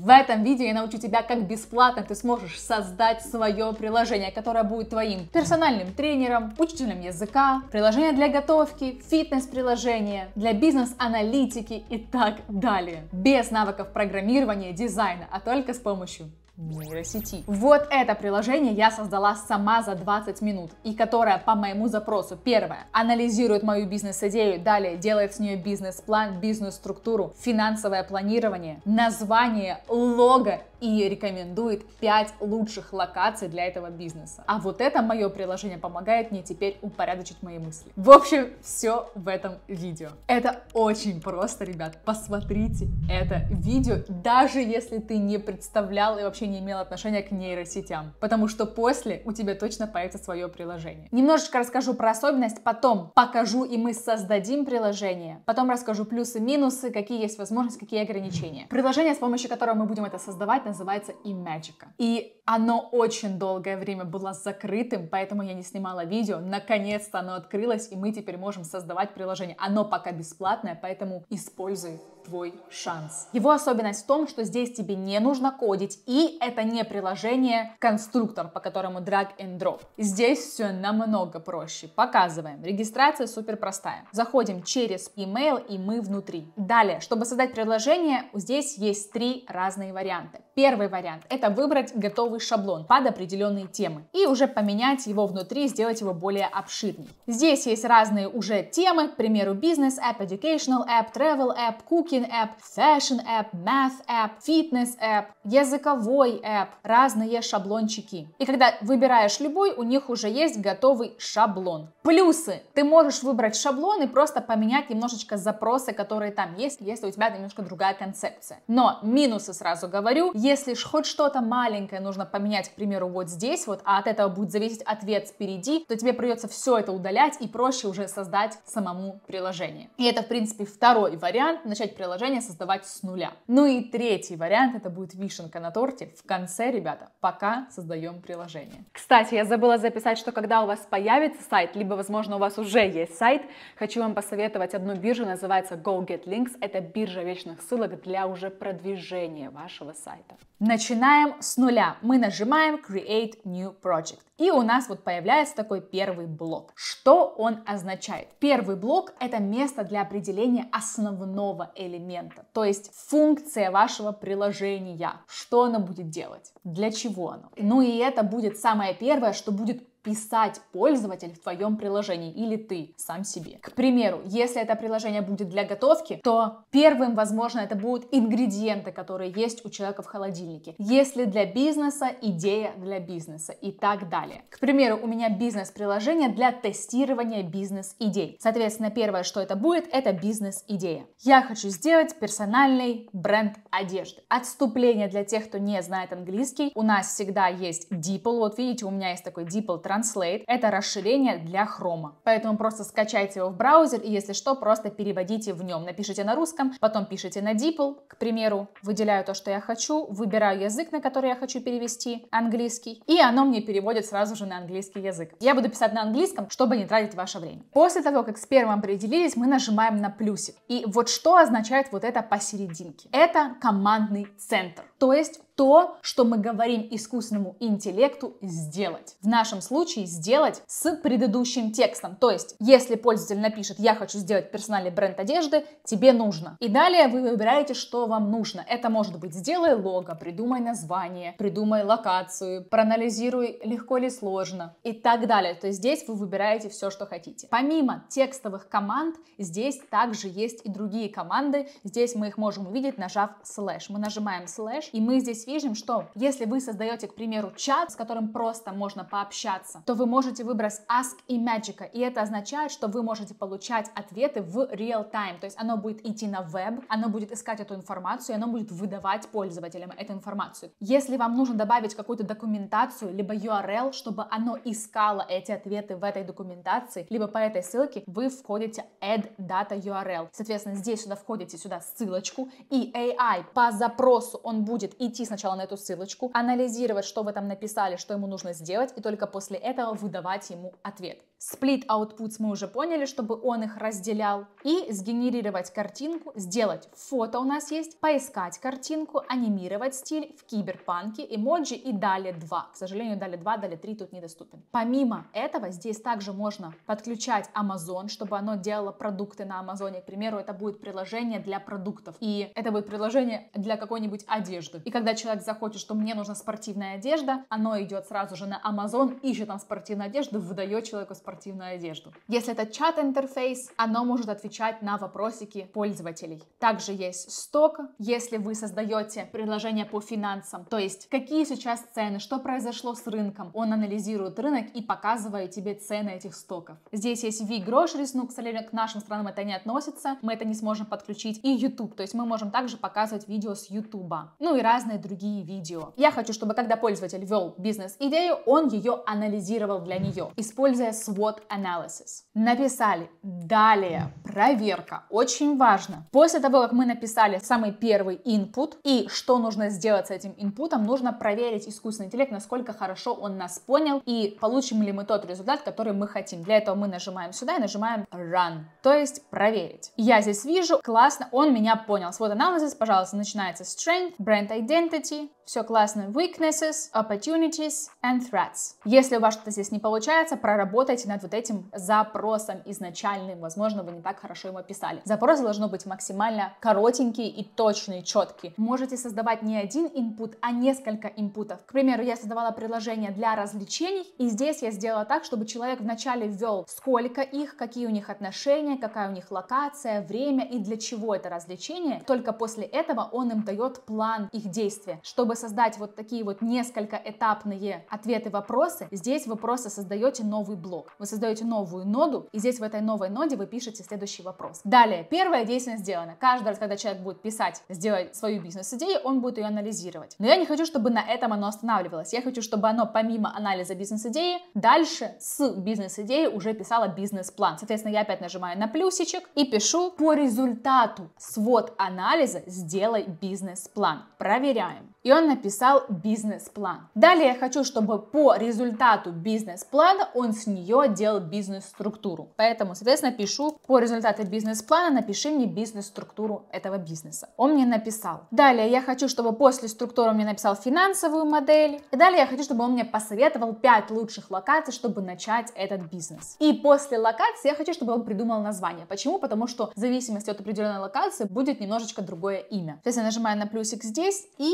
В этом видео я научу тебя, как бесплатно ты сможешь создать свое приложение, которое будет твоим персональным тренером, учителем языка, приложение для готовки, фитнес-приложение, для бизнес-аналитики и так далее. Без навыков программирования, дизайна, а только с помощью нейросети. Вот это приложение я создала сама за 20 минут, и которое по моему запросу, первое, анализирует мою бизнес-идею, далее делает с нее бизнес-план, бизнес-структуру, финансовое планирование, название, лого и рекомендует 5 лучших локаций для этого бизнеса. А вот это мое приложение помогает мне теперь упорядочить мои мысли. В общем, все в этом видео. Это очень просто, ребят. Посмотрите это видео, даже если ты не представлял и вообще не имел отношения к нейросетям. Потому что после у тебя точно появится свое приложение. Немножечко расскажу про особенность, потом покажу и мы создадим приложение. Потом расскажу плюсы-минусы, какие есть возможности, какие ограничения. Приложение, с помощью которого мы будем это создавать, называется Imagicа. И оно очень долгое время было закрытым, поэтому я не снимала видео. Наконец-то оно открылось, и мы теперь можем создавать приложение. Оно пока бесплатное, поэтому используй твой шанс. Его особенность в том, что здесь тебе не нужно кодить, и это не приложение конструктор, по которому drag and drop. Здесь все намного проще. Показываем. Регистрация супер простая. Заходим через email, и мы внутри. Далее, чтобы создать приложение, здесь есть три разные варианта. Первый вариант — это выбрать готовый шаблон под определенные темы и уже поменять его внутри, сделать его более обширным. Здесь есть разные уже темы, к примеру, бизнес app, educational app, travel app, cookie. Cooking App, Fashion App, Math App, Fitness App, языковой App, разные шаблончики. И когда выбираешь любой, у них уже есть готовый шаблон. Плюсы. Ты можешь выбрать шаблон и просто поменять немножечко запросы, которые там есть, если у тебя немножко другая концепция. Но минусы сразу говорю, если ж хоть что-то маленькое нужно поменять, к примеру, вот здесь вот, а от этого будет зависеть ответ впереди, то тебе придется все это удалять и проще уже создать самому приложение. И это, в принципе, второй вариант, начать приложение создавать с нуля. Ну и третий вариант, это будет вишенка на торте. В конце, ребята, пока создаем приложение. Кстати, я забыла записать, что когда у вас появится сайт, либо, возможно, у вас уже есть сайт, хочу вам посоветовать одну биржу, называется GoGetLinks. Это биржа вечных ссылок для уже продвижения вашего сайта. Начинаем с нуля. Мы нажимаем Create New Project. И у нас вот появляется такой первый блок. Что он означает? Первый блок — это место для определения основного элемента, то есть функция вашего приложения, что оно будет делать, для чего оно. Ну и это будет самое первое, что будет писать пользователь в твоем приложении или ты сам себе. К примеру, если это приложение будет для готовки, то первым, возможно, это будут ингредиенты, которые есть у человека в холодильнике. Если для бизнеса, идея для бизнеса и так далее. К примеру, у меня бизнес-приложение для тестирования бизнес-идей. Соответственно, первое, что это будет, это бизнес-идея. Я хочу сделать персональный бренд одежды. Отступление для тех, кто не знает английский. У нас всегда есть DeepL. Вот видите, у меня есть такой DeepL Translate. Это расширение для хрома. Поэтому просто скачайте его в браузер и, если что, просто переводите в нем. Напишите на русском, потом пишите на DeepL, к примеру. Выделяю то, что я хочу, выбираю язык, на который я хочу перевести, английский, и оно мне переводит сразу же на английский язык. Я буду писать на английском, чтобы не тратить ваше время. После того, как с первым определились, мы нажимаем на плюсик. И вот что означает вот это посерединке? Это командный центр. То есть то, что мы говорим искусственному интеллекту сделать. В нашем случае сделать с предыдущим текстом. То есть, если пользователь напишет «я хочу сделать персональный бренд одежды», тебе нужно. И далее вы выбираете, что вам нужно. Это может быть «сделай лого», «придумай название», «придумай локацию», «проанализируй легко ли сложно» и так далее. То есть здесь вы выбираете все, что хотите. Помимо текстовых команд, здесь также есть и другие команды. Здесь мы их можем увидеть, нажав слэш. Мы нажимаем слэш, и мы здесь свежим, что если вы создаете, к примеру, чат, с которым просто можно пообщаться, то вы можете выбрать Ask и Magic, и это означает, что вы можете получать ответы в real time, то есть оно будет идти на веб, оно будет искать эту информацию, и оно будет выдавать пользователям эту информацию. Если вам нужно добавить какую-то документацию, либо URL, чтобы оно искало эти ответы в этой документации, либо по этой ссылке, вы входите add data URL. Соответственно, здесь сюда входите сюда ссылочку, и AI по запросу он будет идти сначала сначала на эту ссылочку, анализировать, что вы там написали, что ему нужно сделать, и только после этого выдавать ему ответ. Split outputs мы уже поняли, чтобы он их разделял. И сгенерировать картинку, сделать фото у нас есть, поискать картинку, анимировать стиль в киберпанке, эмоджи и далее 2. К сожалению, далее 2, далее 3 тут недоступен. Помимо этого, здесь также можно подключать Amazon, чтобы оно делало продукты на Амазоне. К примеру, это будет приложение для продуктов. И это будет приложение для какой-нибудь одежды. И когда человек захочет, что мне нужна спортивная одежда, оно идет сразу же на Amazon, ищет там спортивную одежду, выдает человеку спортивную спортивную одежду. Если это чат-интерфейс, оно может отвечать на вопросики пользователей. Также есть сток, если вы создаете предложение по финансам, то есть какие сейчас цены, что произошло с рынком. Он анализирует рынок и показывает тебе цены этих стоков. Здесь есть V-Groceries, ну, к сожалению, к нашим странам это не относится, мы это не сможем подключить. И YouTube, то есть мы можем также показывать видео с YouTube. Ну и разные другие видео. Я хочу, чтобы когда пользователь вел бизнес-идею, он ее анализировал для нее, используя свой what analysis. Написали. Далее проверка. Очень важно. После того, как мы написали самый первый input и что нужно сделать с этим инпутом, нужно проверить искусственный интеллект, насколько хорошо он нас понял и получим ли мы тот результат, который мы хотим. Для этого мы нажимаем сюда и нажимаем run, то есть проверить. Я здесь вижу, классно, он меня понял. Вот анализ, пожалуйста, начинается strength, brand identity, все классно, weaknesses, opportunities and threats. Если у вас что-то здесь не получается, проработайте над вот этим запросом изначальным, возможно, вы не так хорошо его писали. Запрос должно быть максимально коротенький и точный, четкий. Можете создавать не один инпут, а несколько инпутов. К примеру, я создавала приложение для развлечений, и здесь я сделала так, чтобы человек вначале ввел, сколько их, какие у них отношения, какая у них локация, время и для чего это развлечение. Только после этого он им дает план их действия. Чтобы создать вот такие вот несколько этапные ответы-вопросы, здесь вы просто создаете новый блок вы создаете новую ноду, и здесь в этой новой ноде вы пишете следующий вопрос. Далее, первое действие сделано. Каждый раз, когда человек будет писать, сделать свою бизнес-идею, он будет ее анализировать. Но я не хочу, чтобы на этом оно останавливалось. Я хочу, чтобы оно помимо анализа бизнес-идеи, дальше с бизнес-идеей уже писало бизнес-план. Соответственно, я опять нажимаю на плюсичек и пишу по результату свод анализа сделай бизнес-план. Проверяем. И он написал бизнес-план. Далее я хочу, чтобы по результату бизнес-плана он с нее кто бизнес-структуру. Поэтому, соответственно, пишу по результату бизнес-плана, напиши мне бизнес-структуру этого бизнеса. Он мне написал. Далее я хочу, чтобы после структуры он мне написал финансовую модель. И далее я хочу, чтобы он мне посоветовал 5 лучших локаций, чтобы начать этот бизнес. И после локации я хочу, чтобы он придумал название. Почему? Потому что в зависимости от определенной локации будет немножечко другое имя. То есть я нажимаю на плюсик здесь и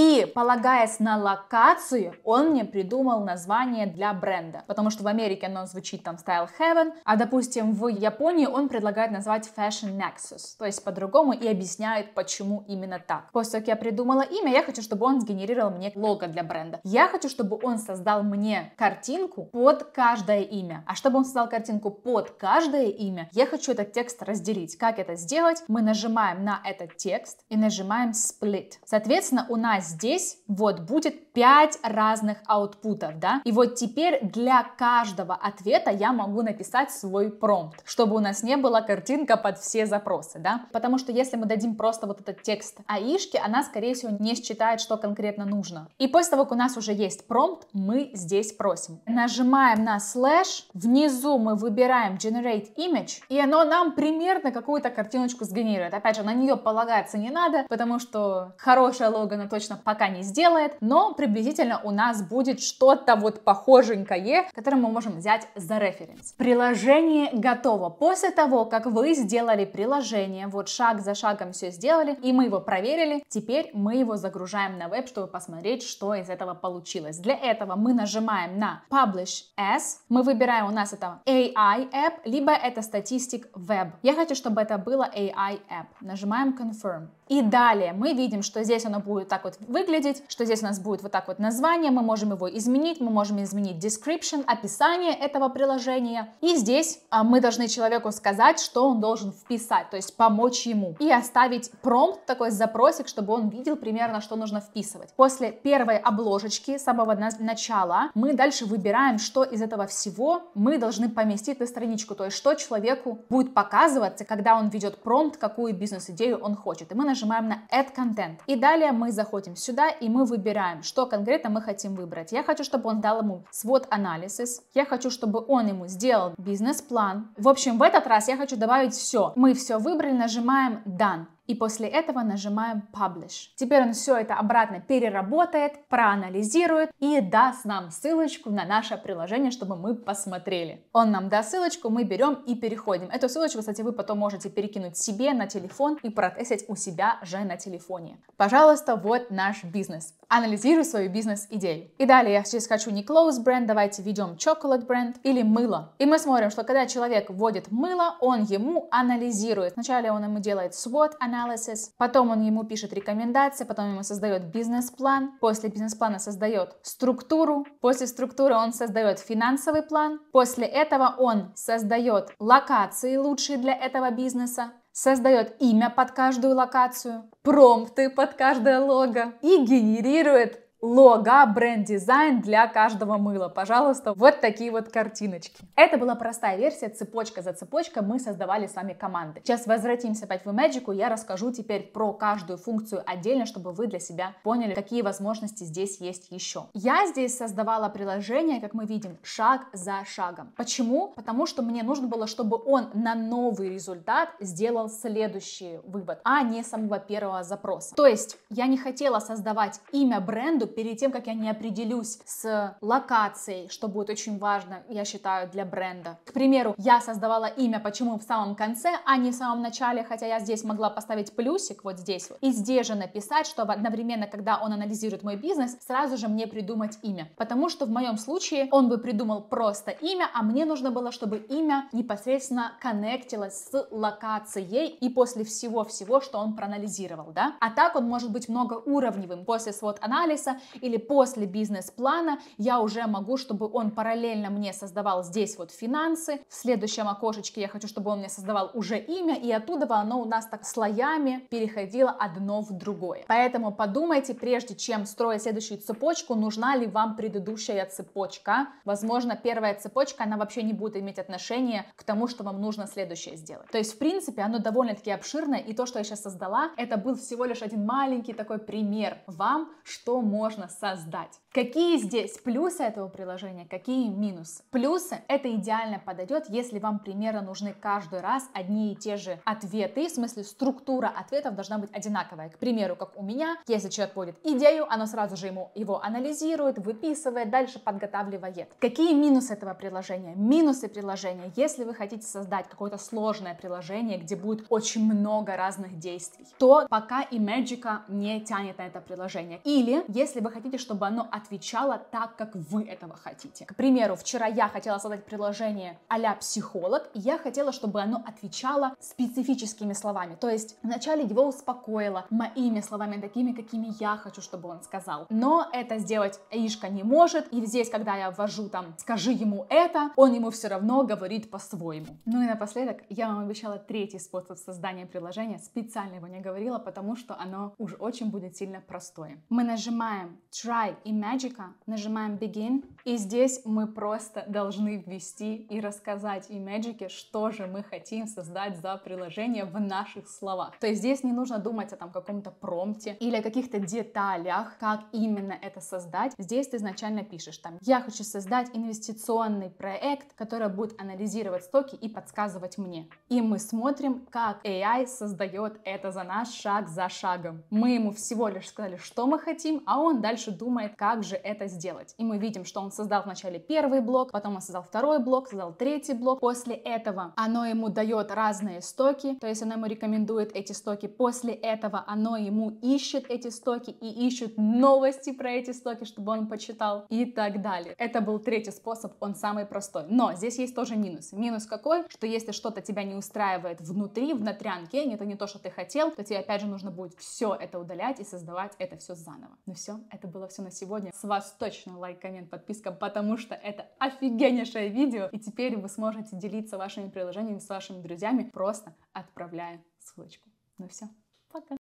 и, полагаясь на локацию, он мне придумал название для бренда. Потому что в Америке оно звучит там Style Heaven, а, допустим, в Японии он предлагает назвать Fashion Nexus. То есть по-другому и объясняет, почему именно так. После того, как я придумала имя, я хочу, чтобы он сгенерировал мне лого для бренда. Я хочу, чтобы он создал мне картинку под каждое имя. А чтобы он создал картинку под каждое имя, я хочу этот текст разделить. Как это сделать? Мы нажимаем на этот текст и нажимаем Split. Соответственно, у нас здесь вот будет 5 разных аутпутов, да? И вот теперь для каждого ответа я могу написать свой промпт, чтобы у нас не была картинка под все запросы, да? Потому что если мы дадим просто вот этот текст АИшке, она, скорее всего, не считает, что конкретно нужно. И после того, как у нас уже есть промпт, мы здесь просим. Нажимаем на слэш, внизу мы выбираем Generate Image, и оно нам примерно какую-то картиночку сгенерирует. Опять же, на нее полагаться не надо, потому что хорошее лого она точно пока не сделает, но при приблизительно у нас будет что-то вот похоженькое, которое мы можем взять за референс. Приложение готово. После того, как вы сделали приложение, вот шаг за шагом все сделали, и мы его проверили, теперь мы его загружаем на веб, чтобы посмотреть, что из этого получилось. Для этого мы нажимаем на Publish As, мы выбираем у нас это AI App, либо это Statistic Web. Я хочу, чтобы это было AI App. Нажимаем Confirm. И далее мы видим, что здесь оно будет так вот выглядеть, что здесь у нас будет вот так вот название, мы можем его изменить, мы можем изменить description, описание этого приложения. И здесь а, мы должны человеку сказать, что он должен вписать, то есть помочь ему. И оставить промпт, такой запросик, чтобы он видел примерно, что нужно вписывать. После первой обложечки, самого начала, мы дальше выбираем, что из этого всего мы должны поместить на страничку, то есть что человеку будет показываться, когда он ведет промпт, какую бизнес-идею он хочет. И мы нажимаем нажимаем на Add Content. И далее мы заходим сюда, и мы выбираем, что конкретно мы хотим выбрать. Я хочу, чтобы он дал ему свод анализ, я хочу, чтобы он ему сделал бизнес-план. В общем, в этот раз я хочу добавить все. Мы все выбрали, нажимаем Done и после этого нажимаем Publish. Теперь он все это обратно переработает, проанализирует и даст нам ссылочку на наше приложение, чтобы мы посмотрели. Он нам даст ссылочку, мы берем и переходим. Эту ссылочку, кстати, вы потом можете перекинуть себе на телефон и протестить у себя же на телефоне. Пожалуйста, вот наш бизнес. Анализирую свою бизнес-идею. И далее я сейчас хочу не close бренд, давайте ведем chocolate бренд или мыло. И мы смотрим, что когда человек вводит мыло, он ему анализирует. Вначале он ему делает SWOT analysis, потом он ему пишет рекомендации, потом ему создает бизнес-план, после бизнес-плана создает структуру, после структуры он создает финансовый план, после этого он создает локации лучшие для этого бизнеса, создает имя под каждую локацию, промпты под каждое лого и генерирует лого бренд-дизайн для каждого мыла. Пожалуйста, вот такие вот картиночки. Это была простая версия, цепочка за цепочкой мы создавали с вами команды. Сейчас возвратимся опять в Magic, я расскажу теперь про каждую функцию отдельно, чтобы вы для себя поняли, какие возможности здесь есть еще. Я здесь создавала приложение, как мы видим, шаг за шагом. Почему? Потому что мне нужно было, чтобы он на новый результат сделал следующий вывод, а не самого первого запроса. То есть я не хотела создавать имя бренду, перед тем, как я не определюсь с локацией, что будет очень важно, я считаю, для бренда. К примеру, я создавала имя, почему в самом конце, а не в самом начале, хотя я здесь могла поставить плюсик вот здесь вот, и здесь же написать, что одновременно, когда он анализирует мой бизнес, сразу же мне придумать имя. Потому что в моем случае он бы придумал просто имя, а мне нужно было, чтобы имя непосредственно коннектилось с локацией и после всего-всего, что он проанализировал, да? А так он может быть многоуровневым. После свод анализа или после бизнес-плана я уже могу, чтобы он параллельно мне создавал здесь вот финансы. В следующем окошечке я хочу, чтобы он мне создавал уже имя, и оттуда оно у нас так слоями переходило одно в другое. Поэтому подумайте, прежде чем строить следующую цепочку, нужна ли вам предыдущая цепочка. Возможно, первая цепочка, она вообще не будет иметь отношения к тому, что вам нужно следующее сделать. То есть, в принципе, оно довольно-таки обширное, и то, что я сейчас создала, это был всего лишь один маленький такой пример вам, что можно можно создать. Какие здесь плюсы этого приложения, какие минусы? Плюсы — это идеально подойдет, если вам примерно нужны каждый раз одни и те же ответы, в смысле структура ответов должна быть одинаковая. К примеру, как у меня, если человек вводит идею, оно сразу же ему его анализирует, выписывает, дальше подготавливает. Какие минусы этого приложения? Минусы приложения, если вы хотите создать какое-то сложное приложение, где будет очень много разных действий, то пока и Magica не тянет на это приложение. Или если если вы хотите, чтобы оно отвечало так, как вы этого хотите. К примеру, вчера я хотела создать приложение а психолог, и я хотела, чтобы оно отвечало специфическими словами. То есть вначале его успокоило моими словами, такими, какими я хочу, чтобы он сказал. Но это сделать Ишка не может, и здесь, когда я ввожу там «скажи ему это», он ему все равно говорит по-своему. Ну и напоследок, я вам обещала третий способ создания приложения, специально его не говорила, потому что оно уж очень будет сильно простое. Мы нажимаем Try и Magica, нажимаем Begin, и здесь мы просто должны ввести и рассказать и Magic, что же мы хотим создать за приложение в наших словах. То есть здесь не нужно думать о там каком-то промте или о каких-то деталях, как именно это создать. Здесь ты изначально пишешь там, я хочу создать инвестиционный проект, который будет анализировать стоки и подсказывать мне. И мы смотрим, как AI создает это за нас шаг за шагом. Мы ему всего лишь сказали, что мы хотим, а он дальше думает, как же это сделать. И мы видим, что он создал вначале первый блок, потом он создал второй блок, создал третий блок. После этого оно ему дает разные стоки, то есть оно ему рекомендует эти стоки. После этого оно ему ищет эти стоки и ищет новости про эти стоки, чтобы он почитал и так далее. Это был третий способ, он самый простой. Но здесь есть тоже минус. Минус какой? Что если что-то тебя не устраивает внутри, в внутрянке, это не то, что ты хотел, то тебе опять же нужно будет все это удалять и создавать это все заново. Ну все, это было все на сегодня. С вас точно лайк, коммент, подписка, потому что это офигеннейшее видео. И теперь вы сможете делиться вашими приложениями с вашими друзьями, просто отправляя ссылочку. Ну все.